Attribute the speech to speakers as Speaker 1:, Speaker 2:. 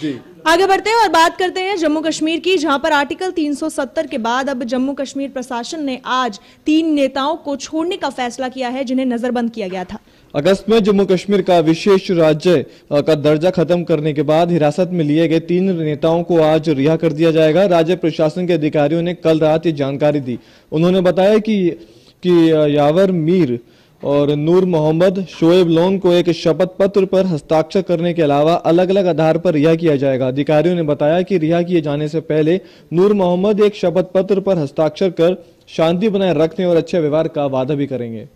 Speaker 1: जी
Speaker 2: आगे बढ़ते हैं और बात करते हैं जम्मू कश्मीर की जहां पर आर्टिकल 370 के बाद अब जम्मू कश्मीर प्रशासन ने आज तीन नेताओं को छोड़ने का फैसला किया है जिन्हें नजरबंद किया गया था
Speaker 3: अगस्त में जम्मू कश्मीर का विशेष राज्य का दर्जा खत्म करने के बाद हिरासत में लिए गए तीन नेताओं को आज रिहा कर दिया जाएगा राज्य प्रशासन के अधिकारियों ने कल रात ये जानकारी दी उन्होंने बताया कि कि यावर मीर और नूर मोहम्मद शोएब लोंग को एक शपथ पत्र पर हस्ताक्षर करने के अलावा अलग अलग आधार पर रिहा किया जाएगा अधिकारियों ने बताया कि रिहा किए जाने से पहले नूर मोहम्मद एक शपथ पत्र पर हस्ताक्षर कर शांति बनाए रखने और अच्छे व्यवहार का वादा भी करेंगे